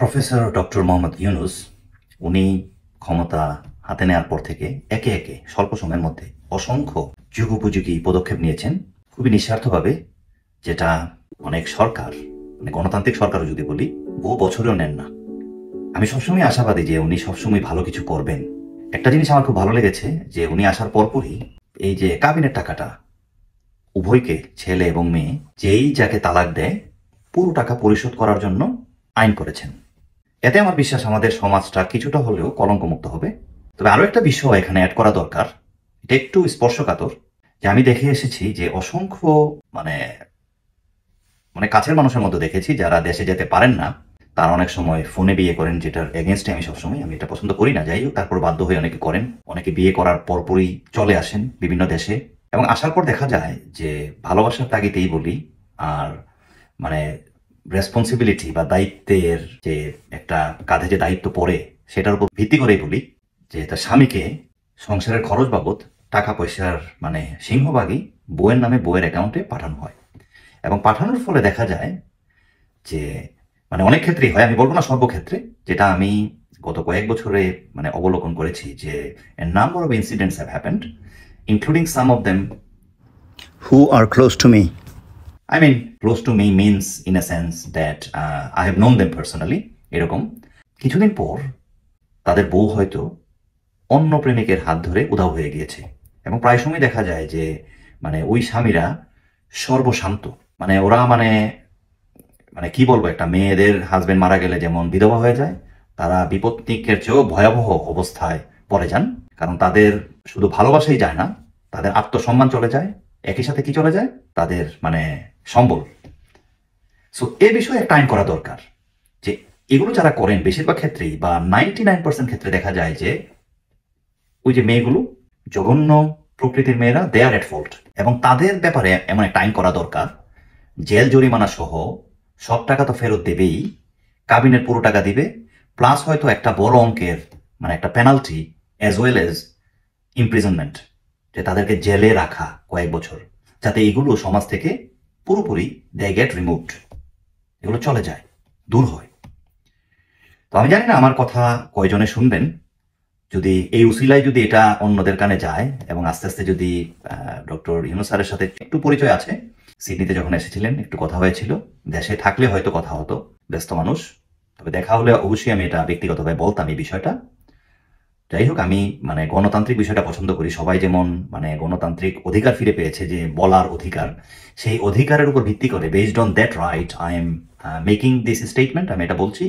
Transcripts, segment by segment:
professor doctor Mohammad Yunus উনি ক্ষমতা হাতে নেওয়ার পর থেকে একে একে স্বল্প সময়ের মধ্যে অসংখ্য যুগোপযোগী পদক্ষেপ নিয়েছেন খুবই নিঃস্বার্থভাবে যেটা অনেক সরকার মানে গণতান্ত্রিক সরকারও যদি বলি বহু বছরেও নেন না আমি সবসময় আশাবাদী যে উনি সবসময় ভালো কিছু করবেন একটা জিনিস আমার খুব ভালো লেগেছে যে উনি আসার পরপরই এই যে কাবিনের টাকাটা উভয়কে ছেলে এবং মেয়ে যেই যাকে তালাক দেয় পুরো টাকা পরিশোধ করার জন্য আইন করেছেন এতে আমার বিশ্বাস আমাদের সমাজটা কিছুটা হলেও কলঙ্কমুক্ত হবে তবে আরও একটা বিষয় এখানে অ্যাড করা দরকার এটা একটু স্পর্শকাতর যে আমি দেখে এসেছি যে অসংখ্য মানে মানে কাছের মানুষের মধ্যে দেখেছি যারা দেশে যেতে পারেন না তারা অনেক সময় ফোনে বিয়ে করেন যেটার এগেনস্টে আমি সবসময় আমি এটা পছন্দ করি না যাই হোক তারপর বাধ্য হয়ে অনেকে করেন অনেকে বিয়ে করার পরপরই চলে আসেন বিভিন্ন দেশে এবং আসার পর দেখা যায় যে ভালোবাসার তাগিতেই বলি আর মানে রেসপন্সিবিলিটি বা দায়িত্বের যে একটা কাঁধে যে দায়িত্ব পড়ে সেটার উপর ভিত্তি করেই বলি যে তার স্বামীকে সংসারের খরচ বাবদ টাকা পয়সার মানে সিংহভাগই বইয়ের নামে বইয়ের অ্যাকাউন্টে পাঠানো হয় এবং পাঠানোর ফলে দেখা যায় যে মানে অনেক ক্ষেত্রেই হয় আমি বলবো না সর্বক্ষেত্রে যেটা আমি গত কয়েক বছরে মানে অবলোকন করেছি যে number of incidents have happened including some of them who are close to me I mean close to me means in a sense that I have have known personally এরকম কিছুদিন পর তাদের বউ হয়তো অন্য প্রেমিকের হাত ধরে উধাও হয়ে গিয়েছে এবং প্রায় সময় দেখা যায় যে মানে ওই স্বামীরা সর্বশান্ত মানে ওরা মানে মানে কি বলবো একটা মেয়েদের হাজবেন্ড মারা গেলে যেমন বিধবা হয়ে যায় তারা বিপত্তিকের চেয়েও ভয়াবহ অবস্থায় পড়ে যান কারণ তাদের শুধু ভালোবাসাই যায় না তাদের আত্মসম্মান চলে যায় একই সাথে কি চলে যায় তাদের মানে সম্বল সো এ বিষয়ে একটা আইন করা দরকার যে এগুলো যারা করেন বেশিরভাগ ক্ষেত্রেই বা নাইনটি নাইন পার্সেন্ট ক্ষেত্রে দেখা যায় যে ওই যে মেয়েগুলো জঘন্য প্রকৃতির মেয়েরা দে আর এট ফল্ট এবং তাদের ব্যাপারে এমন একটা আইন করা দরকার জেল জরিমানা সহ সব টাকা তো ফেরত দেবেই কাবিনের পুরো টাকা দিবে প্লাস হয়তো একটা বড় অঙ্কের মানে একটা penalty as well as imprisonment যে তাদেরকে জেলে রাখা কয়েক বছর যাতে এগুলো সমাজ থেকে পুরোপুরি দে গেট রিমুভড এগুলো চলে যায় দূর হয় তো আমি জানি না আমার কথা কয়জনে শুনবেন যদি এই উসিলায় যদি এটা অন্যদের কানে যায় এবং আস্তে আস্তে যদি ডক্টর ইউনুসারের স্যারের সাথে একটু পরিচয় আছে সিডনিতে যখন এসেছিলেন একটু কথা হয়েছিল দেশে থাকলে হয়তো কথা হতো ব্যস্ত মানুষ তবে দেখা হলে অবশ্যই আমি এটা ব্যক্তিগতভাবে বলতাম এই বিষয়টা যাই হোক আমি মানে গণতান্ত্রিক বিষয়টা পছন্দ করি সবাই যেমন মানে গণতান্ত্রিক অধিকার ফিরে পেয়েছে যে বলার অধিকার সেই অধিকারের উপর ভিত্তি করে based on that right I am making this statement আমি এটা বলছি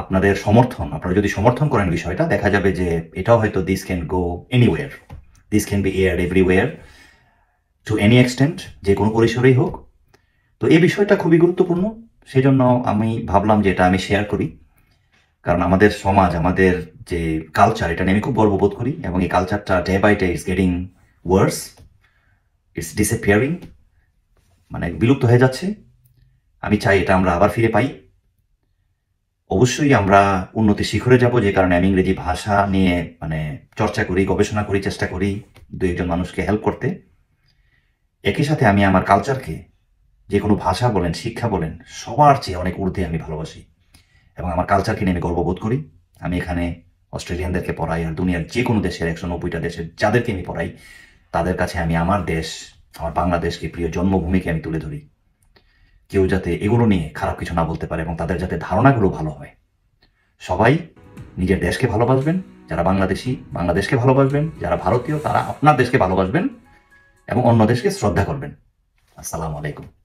আপনাদের সমর্থন আপনারা যদি সমর্থন করেন বিষয়টা দেখা যাবে যে এটাও হয়তো this can go anywhere this can be air everywhere to any extent যে কোনো পরিসরেই হোক তো এই বিষয়টা খুবই গুরুত্বপূর্ণ সেজন্য আমি ভাবলাম যে এটা আমি শেয়ার করি কারণ আমাদের সমাজ আমাদের যে কালচার এটা নিয়ে আমি খুব গর্ববোধ করি এবং এই কালচারটা day by day is getting worse it's disappearing মানে বিলুপ্ত হয়ে যাচ্ছে আমি চাই এটা আমরা আবার ফিরে পাই অবশ্যই আমরা উন্নতি শিখরে যাব যে কারণে আমি ইংরেজি ভাষা নিয়ে মানে চর্চা করি গবেষণা করি চেষ্টা করি দু একজন মানুষকে হেল্প করতে একই সাথে আমি আমার কালচারকে যে কোনো ভাষা বলেন শিক্ষা বলেন সবার চেয়ে অনেক ঊর্ধ্বে আমি ভালোবাসি এবং আমার কালচারকে নিয়ে আমি গর্ববোধ করি আমি এখানে অস্ট্রেলিয়ানদেরকে পড়াই আর দুনিয়ার যে কোনো দেশের একশো নব্বইটা দেশের যাদেরকে আমি পড়াই তাদের কাছে আমি আমার দেশ আমার বাংলাদেশকে প্রিয় জন্মভূমিকে আমি তুলে ধরি কেউ যাতে এগুলো নিয়ে খারাপ কিছু না বলতে পারে এবং তাদের যাতে ধারণাগুলো ভালো হয় সবাই নিজের দেশকে ভালোবাসবেন যারা বাংলাদেশি বাংলাদেশকে ভালোবাসবেন যারা ভারতীয় তারা আপনার দেশকে ভালোবাসবেন এবং অন্য দেশকে শ্রদ্ধা করবেন আসসালামু আলাইকুম